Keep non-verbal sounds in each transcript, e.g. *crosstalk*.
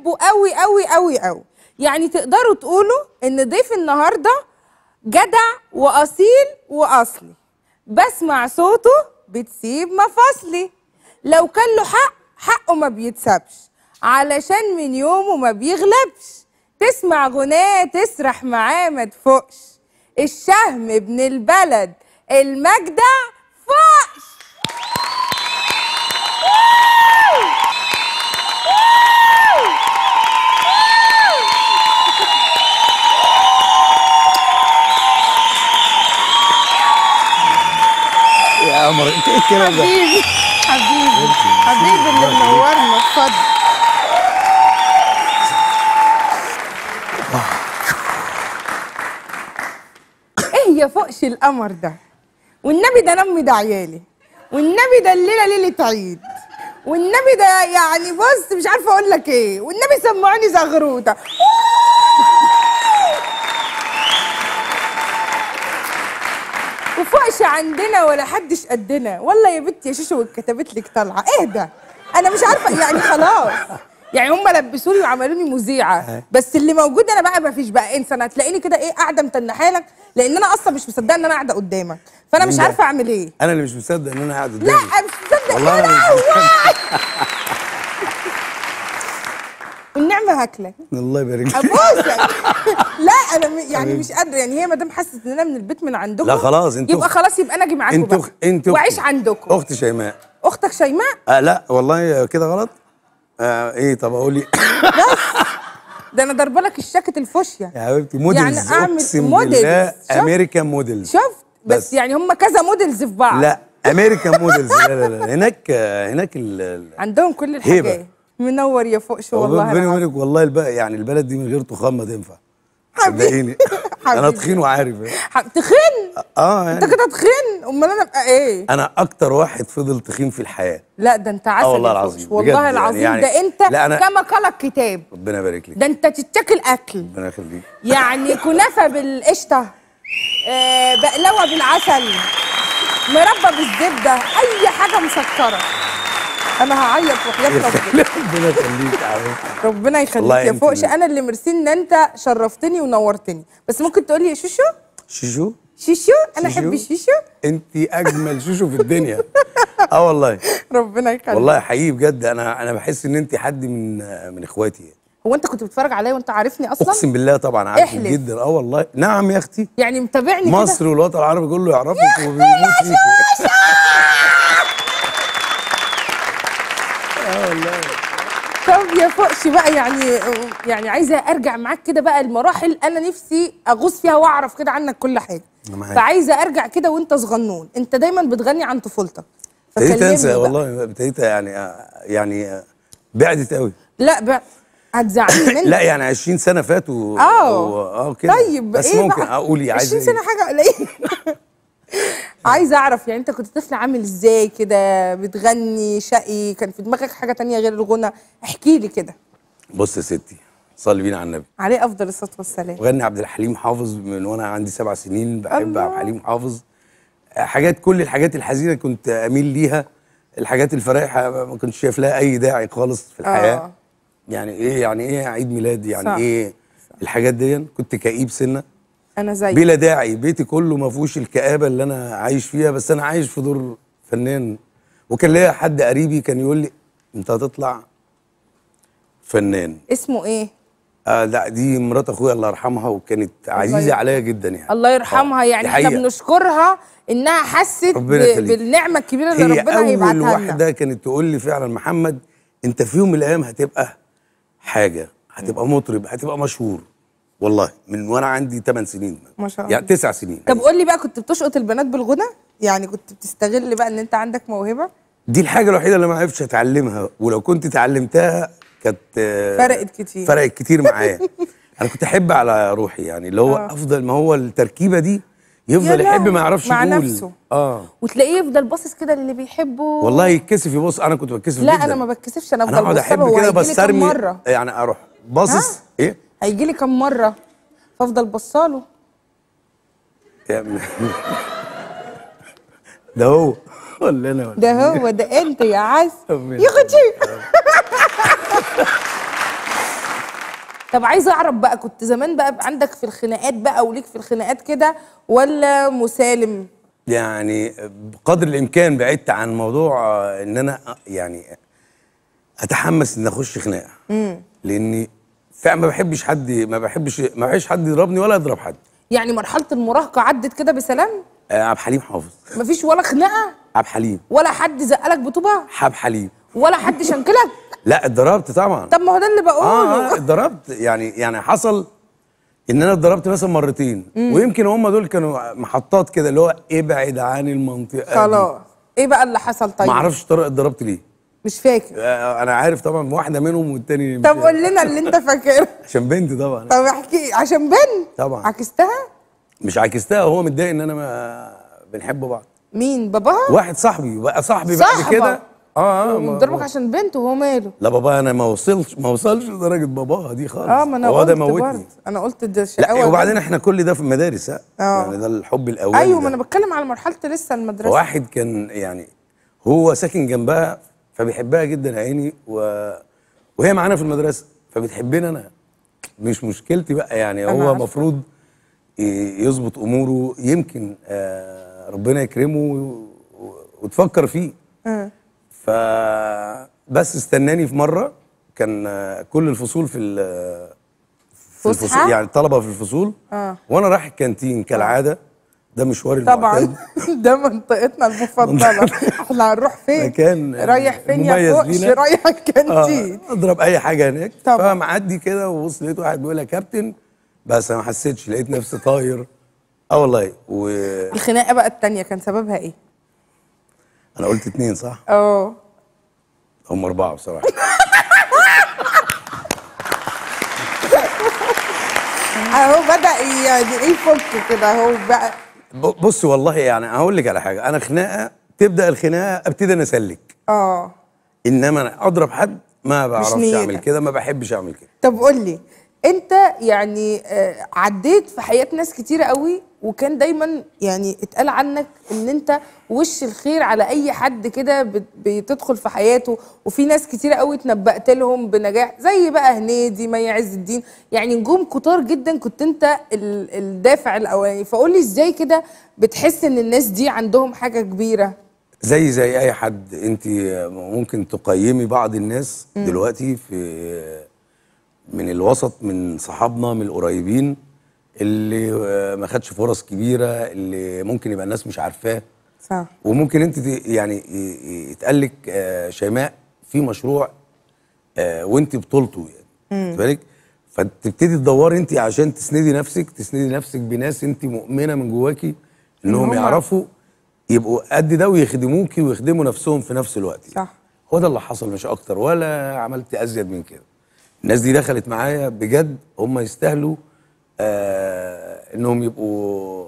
بحبه قوي قوي قوي قوي يعني تقدروا تقولوا ان ضيف النهارده جدع واصيل واصلي بسمع صوته بتسيب مفاصلي لو كان له حق حقه ما بيتسابش علشان من يومه ما بيغلبش تسمع غناه تسرح معاه ما تفوقش الشهم ابن البلد المجدع فقش عمر انت ايه الكلام ده حبيبي حبيبي حبيبي اللي منورنا اتفضل ايه يا فوقش القمر ده والنبي ده نمي ده عيالي والنبي ده الليله ليله عيد والنبي ده يعني بص مش عارفه اقول لك ايه والنبي سمعوني زغروته ينفعش عندنا ولا حدش قدنا والله يا بنتي يا شيشو كتبت لك طلعه اهدى انا مش عارفه يعني خلاص يعني هم لبسوني وعملوني مذيعه بس اللي موجود انا بقى ما فيش بقى انسان هتلاقيني كده ايه قاعده متنحالك لان انا اصلا مش مصدقه ان انا قاعده قدامك فانا مش عارفه اعمل ايه انا اللي مش مصدق ان انا قاعده قدامك لا مش مصدق والله انا النعمه هاكله الله يبارك فيك *laughs* انا يعني مش قادره يعني هي ما دام حست ان انا من البيت من عندكم لا خلاص انتوا يبقى خلاص يبقى انا اجي معاكم انتوا انتوا واعيش عندكم اختي شيماء اختك شيماء آه لا والله كده غلط آه ايه طب اقول بس ده انا ضربه لك الشاكت الفوشيا يعني. يا حبيبتي موديلز يعني اعمل اقسم موديلز امريكان موديلز شفت بس, بس يعني هم كذا موديلز في بعض لا امريكان موديلز لا لا لا هناك هناك ال عندهم كل الحاجات منور يا فوقش والله بيني وبينك والله البلد يعني البلد دي من غير تخام ما تنفع صدقيني *laughs* انا تخين وعارف تخين اه يعني. انت كده تخين امال انا ابقى ايه انا اكتر واحد فضل تخين في الحياه لا ده انت عسل آه، والله العظيم والله يعني العظيم يعني ده انت لا أنا... كما قال الكتاب ربنا يبارك لك ده انت تتاكل اكل ربنا يخليك يعني كنافه بالقشطه آه بقلاوه بالعسل مربى بالزبده اي حاجه مسكره انا هعيط وحياه ربنا ربنا يخليك ربنا يخليك يا فوقش انا اللي مرسي ان انت شرفتني ونورتني بس ممكن تقول لي شوشو شوشو شيشو شيشو انا احب شوشو انت اجمل شوشو في الدنيا اه والله ربنا يخليك والله حقيقي بجد انا انا بحس ان انت حد من من اخواتي يعني. هو انت كنت بتتفرج عليا وانت عارفني اصلا اقسم بالله طبعا عارفك جدا اه والله نعم يا اختي يعني متابعني مصر والوطن العربي كله يعرفك يا فيك طب يا فقشي بقى يعني يعني عايزه ارجع معاك كده بقى المراحل انا نفسي اغوص فيها واعرف كده عنك كل حاجه فعايزه ارجع كده وانت صغنون انت دايما بتغني عن طفولتك ابتديت انسى والله ابتديت يعني يعني بعدت قوي لا بعد هتزعلني *coughs* منك لا يعني 20 سنه فاتوا اه اه كده طيب بس إيه ممكن اقول عايز 20 سنه حاجه قليله *laughs* عايزه اعرف يعني انت كنت طفل عامل ازاي كده بتغني شقي كان في دماغك حاجه ثانيه غير الغنى احكي لي كده بص يا ستي صلي بينا على النبي عليه افضل الصلاه والسلام بغني عبد الحليم حافظ من وانا عندي سبع سنين بحب عبد الحليم حافظ حاجات كل الحاجات الحزينه كنت اميل ليها الحاجات الفرائحه ما كنتش شايف لها اي داعي خالص في الحياه آه. يعني ايه يعني ايه عيد ميلاد يعني صح. ايه الحاجات دي كنت كئيب سنه انا زيك بلا داعي بيتي كله ما فيهوش الكآبه اللي انا عايش فيها بس انا عايش في دور فنان وكان ليا حد قريبي كان يقول لي انت هتطلع فنان اسمه ايه آه لا دي مرات اخويا الله يرحمها وكانت عزيزه عليا جدا يعني الله يرحمها آه، يعني احنا بنشكرها انها حست بالنعمه الكبيره اللي ربنا هيبعتها لنا اول واحده كانت تقول لي فعلا محمد انت في يوم من الايام هتبقى حاجه هتبقى مطرب هتبقى مشهور والله من وانا عندي 8 سنين ما شاء الله يعني 9 سنين طب قول لي بقى كنت بتشقط البنات بالغنى يعني كنت بتستغل بقى ان انت عندك موهبه دي الحاجه الوحيده اللي ما عرفتش اتعلمها ولو كنت اتعلمتها كانت فرقت كتير فرقت كتير *laughs* معايا انا كنت احب على روحي يعني اللي هو آه. افضل ما هو التركيبه دي يفضل يحب ما يعرفش يقول مع نفسه اه وتلاقيه يفضل باصص كده للي بيحبه والله يتكسف يبص انا كنت بتكسف لا جدا. انا ما بتكسفش انا افضل اقعد احب كده بس ارمي يعني اروح باصص ايه هيجي لي كم مره فافضل بصاله ده هو ولا انا ولا ده هو ده انت يا عز ياخد شيء *laughs* طب عايزه اعرف بقى كنت زمان بقى عندك في الخناقات بقى وليك في الخناقات كده ولا مسالم يعني بقدر الامكان بعدت عن موضوع ان انا يعني اتحمس ان اخش خناقه لاني فما بحبش حد ما بحبش ما بحبش حد يضربني ولا يضرب حد يعني مرحله المراهقه عدت كده بسلام آه عبد حليم حافظ مفيش ولا خناقه عبد حليم ولا حد زقلك بطوبه حب حليم ولا حد شنكلك لا اتضربت طبعا طب ما هو ده اللي بقوله اه, آه، اتضربت يعني يعني حصل ان انا اتضربت مثلا مرتين مم. ويمكن هم دول كانوا محطات كده اللي هو ابعد عن المنطقه خلاص ايه بقى اللي حصل طيب؟ اعرفش طارق اتضربت ليه مش فاكر انا عارف طبعا واحده منهم والتاني طب قول لنا اللي انت فاكره *laughs* عشان بنت طبعا طب احكي عشان بنت طبعا عكستها مش عكستها هو متضايق ان انا ما بنحب بعض مين باباها واحد صاحبي بقى صاحبي بعد كده اه اه مضربك عشان بنت وهو ماله لا بابا انا ما وصلش ما وصلش لدرجه باباها دي خالص اه ما انا قلت ده موتني انا قلت ده شقاوه وبعدين احنا كل ده في المدارس اه يعني ده الحب الاولاني ايوه ما انا بتكلم على مرحله لسه المدرسه واحد كان يعني هو ساكن جنبها فبيحبها جدا عيني و... وهي معانا في المدرسه فبتحبني انا مش مشكلتي بقى يعني هو المفروض يظبط اموره يمكن آه، ربنا يكرمه وتفكر فيه ف بس استناني في مره كان كل الفصول في في الفصول يعني الطلبه في الفصول آه. وانا رايح الكانتين كالعاده آه. ده مشواري طبعا *laughs* ده منطقتنا المفضله *laughs* احنا هنروح فين مكان رايح فين يا فوقش رايح الكانتين آه اضرب اي حاجه هناك طبعا فمعدي كده وبص لقيت واحد بيقول يا كابتن بس انا ما حسيتش لقيت نفسي طاير اه والله و الخناقه بقى الثانيه كان سببها ايه؟ انا قلت اثنين صح؟ اه هم اربعه بصراحه *laughs* اهو بدا يعني ايه فك كده اهو بقى بص والله يعني هقول لك على حاجه انا خناقه تبدا الخناقه ابتدي انا اسلك اه انما انا اضرب حد ما بعرفش اعمل كده ما بحبش اعمل كده طب قول لي انت يعني آه، عديت في حياه ناس كتيره قوي وكان دايما يعني اتقال عنك ان انت وش الخير على اي حد كده بتدخل في حياته وفي ناس كتيره قوي اتنبأت لهم بنجاح زي بقى هنيدي مي عز الدين يعني نجوم كتار جدا كنت انت الدافع الاولاني فقول لي ازاي كده بتحس ان الناس دي عندهم حاجه كبيره زي زي اي حد انت ممكن تقيمي بعض الناس دلوقتي في من الوسط من صحابنا من القريبين اللي ما خدش فرص كبيره اللي ممكن يبقى الناس مش عارفاه صح وممكن انت يعني يتقال لك آه، شيماء في مشروع آه، وانت بطولته يعني بالك فتبتدي تدوري انت عشان تسندي نفسك تسندي نفسك بناس انت مؤمنه من جواكي انهم يعرفوا يبقوا قد ده ويخدموكي ويخدموا نفسهم في نفس الوقت يعني. صح هو ده اللي حصل مش اكتر ولا عملت ازيد من كده الناس دي دخلت معايا بجد هم يستاهلوا آه انهم يبقوا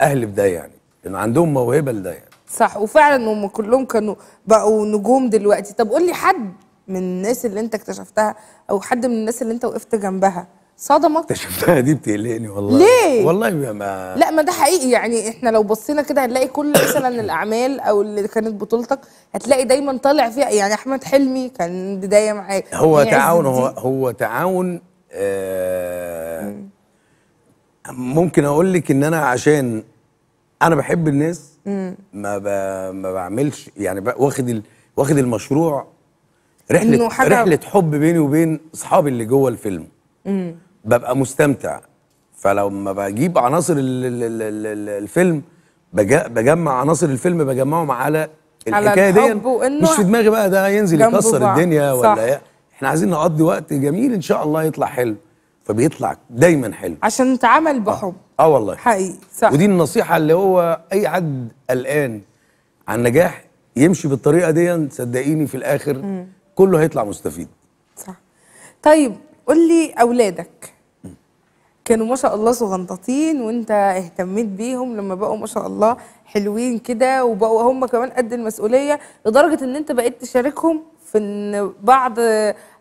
اهل بده يعني لان عندهم موهبه لده يعني صح وفعلا هم كلهم كانوا بقوا نجوم دلوقتي طب قول لي حد من الناس اللي انت اكتشفتها او حد من الناس اللي انت وقفت جنبها صدمك انت شفتها دي بتقلقني والله ليه والله ما لا ما ده حقيقي يعني احنا لو بصينا كده هنلاقي كل مثلا الاعمال او اللي كانت بطولتك هتلاقي دايما طالع فيها يعني احمد حلمي كان بدايه معاك هو يعني تعاون هو هو تعاون آه ممكن اقول لك ان انا عشان انا بحب الناس ما ما بعملش يعني واخد واخد المشروع رحله رحله حب بيني وبين اصحابي اللي جوه الفيلم مم. ببقى مستمتع فلما بجيب عناصر الفيلم بجمع عناصر الفيلم بجمعهم على الحكايه دي مش في دماغي بقى ده ينزل يكسر الدنيا صح. ولا إيه؟ احنا عايزين نقضي وقت جميل ان شاء الله يطلع حلو فبيطلع دايما حلو عشان اتعامل بحب اه, آه والله حقيقي صح ودي النصيحه اللي هو اي حد قلقان عن نجاح يمشي بالطريقه دي صدقيني في الاخر م. كله هيطلع مستفيد صح طيب قول لي اولادك كانوا ما شاء الله صغنطتين وانت اهتميت بيهم لما بقوا ما شاء الله حلوين كده وبقوا هم كمان قد المسؤوليه لدرجه ان انت بقيت تشاركهم في ان بعض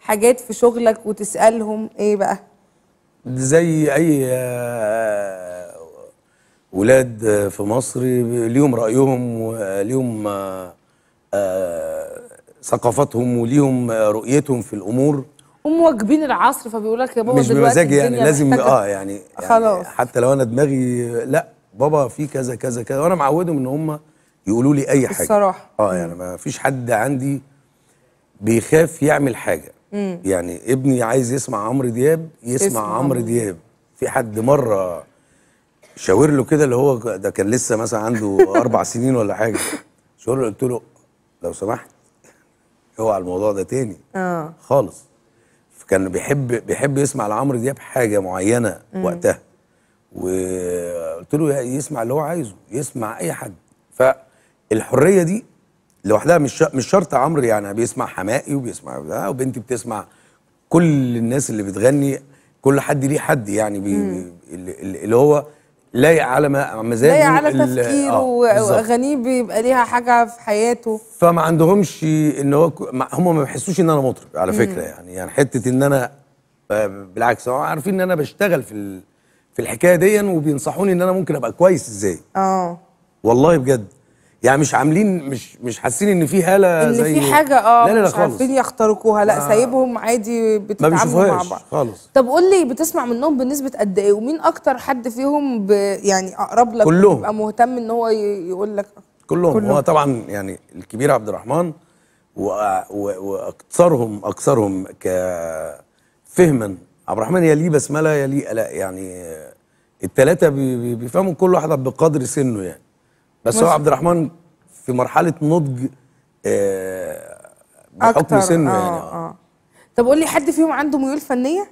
حاجات في شغلك وتسالهم ايه بقى زي اي ولاد في مصر ليهم رايهم وليهم آه، ثقافتهم وليهم رؤيتهم في الامور ومواكبين العصر فبيقول لك يا بابا مش بمزاجي يعني لازم اه يعني, *laughs* يعني خلاص حتى لو انا دماغي لا بابا في كذا كذا كذا وانا معودهم ان هم يقولوا لي اي حاجه الصراحه اه يعني ما فيش حد عندي بيخاف يعمل حاجه مم. يعني ابني عايز يسمع عمرو دياب يسمع عمرو دياب في حد مره شاور له كده اللي هو ده كان لسه مثلا عنده *laughs* اربع سنين ولا حاجه شاور له قلت له لو سمحت اوعى الموضوع ده تاني اه خالص كان بيحب بيحب يسمع لعمرو دياب حاجه معينه مم. وقتها وقلت له يسمع اللي هو عايزه يسمع اي حد فالحريه دي لوحدها مش مش شرط عمرو يعني بيسمع حمائي وبيسمع وبنتي بتسمع كل الناس اللي بتغني كل حد ليه حد يعني بي اللي هو لايق على مزاجه لايق على تفكيره آه بيبقى ليها حاجه في حياته فما عندهمش ان هو هم ما بيحسوش ان انا مطرب على فكره مم. يعني يعني حته ان انا آه، بالعكس هم عارفين ان انا بشتغل في في الحكايه دي وبينصحوني ان انا ممكن ابقى كويس ازاي اه والله بجد يعني مش عاملين مش مش حاسين ان في هاله إن زي ان في حاجه اه لا لا لا مش خالص. عارفين يخترقوها لا آه. سايبهم عادي بتتعاملوا مع بعض خالص طب قول لي بتسمع منهم بنسبه قد ايه ومين اكتر حد فيهم ب يعني اقرب لك كلهم يبقى مهتم ان هو يقول لك كلهم. كلهم هو طبعا يعني الكبير عبد الرحمن واكثرهم اكثرهم كفهما عبد الرحمن يليه بسمله يليه الاء يعني الثلاثه بيفهموا كل واحده بقدر سنه يعني بس هو عبد الرحمن في مرحله نضج آه بحكم سنه آه يعني آه. آه. طب قول لي حد فيهم عنده ميول فنيه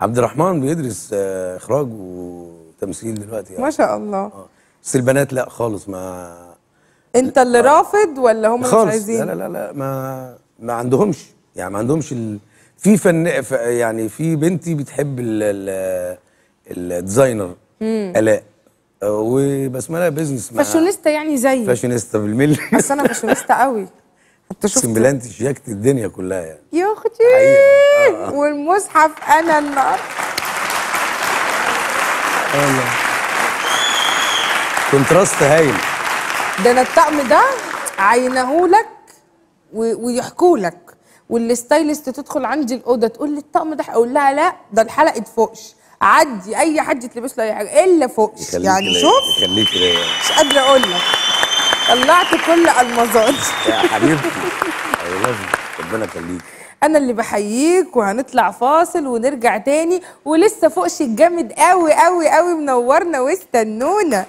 عبد الرحمن بيدرس آه اخراج وتمثيل دلوقتي يعني. ما شاء الله آه. بس البنات لا خالص ما انت اللي آه. رافض ولا هم مش عايزين لا لا لا ما ما عندهمش يعني ما عندهمش ال... في فن يعني في بنتي بتحب الديزاينر الاء وبسمله بيزنس فاشونيستا يعني زي فاشونيستا بالملي بس انا فاشونيستا قوي حتى شفت سمبلانت شياكت الدنيا كلها يعني يا اختي آه. والمصحف انا النهارده كونتراست هايل ده انا الطقم ده لك ويحكوا لك والستايلست تدخل عندي الاوضه تقول لي الطقم ده اقول لها لا ده الحلقه فوقش عدي اي حد يتلبس له اي حاجه الا فوقش يعني شوف يخليك مش قادره اقول لك طلعت كل المظاتي يا حبيبتي *laughs* ربنا يخليك انا اللي بحييك وهنطلع فاصل ونرجع تاني ولسه فوقش الجامد قوي قوي قوي منورنا واستنونا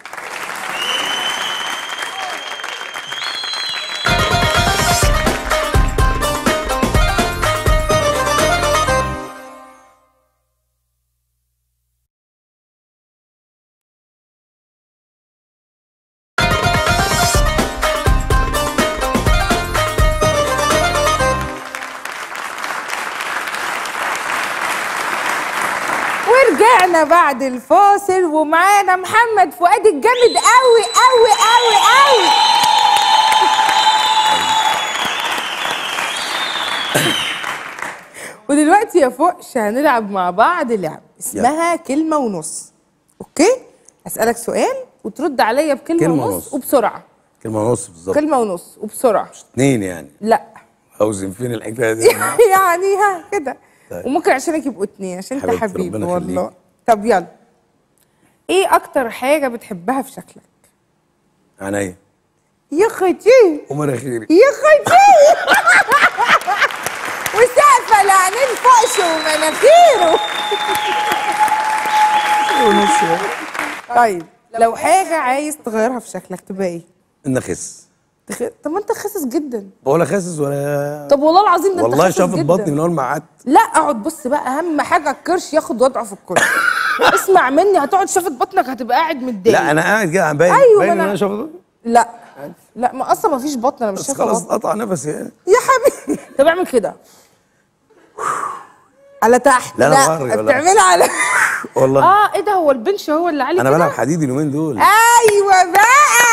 رجعنا بعد الفاصل ومعانا محمد فؤاد الجامد قوي قوي قوي قوي *coughs* ودلوقتي يا فوقش هنلعب مع بعض لعب اسمها يلا. كلمه ونص اوكي اسالك سؤال وترد عليا بكلمه كلمة ونص, ونص وبسرعه كلمه ونص بالظبط كلمه ونص وبسرعه مش اتنين يعني لا عاوزين فين الحكايه دي *laughs* يعني ها كده طيب. وممكن عشانك يبقوا اتنين عشان انت حبيبي والله طب يلا ايه اكتر حاجه بتحبها في شكلك عينيا يا خدي ومناخيري يا خدي وسقفه العينين فقشه ومناخيره طيب لو حاجه عايز تغيرها في شكلك تبقى ايه؟ النخس تخ... طب ما انت خاسس جدا ولا خاسس ولا طب والله العظيم ده والله انت خاسس جدا بطني من اول ما قعدت لا اقعد بص بقى اهم حاجه الكرش ياخد وضعه في الكرسي *laughs* اسمع مني هتقعد شافت بطنك هتبقى قاعد متضايق لا انا قاعد كده باين أيوة باين انا, أنا شافت لا لا ما اصلا ما فيش بطن انا مش شايفه خلاص قطع نفسي يعني. يا حبيبي طب اعمل كده على تحت لا, لا انا بتعملها على والله اه ايه ده هو البنش هو اللي علي انا بلعب حديد اليومين دول ايوه بقى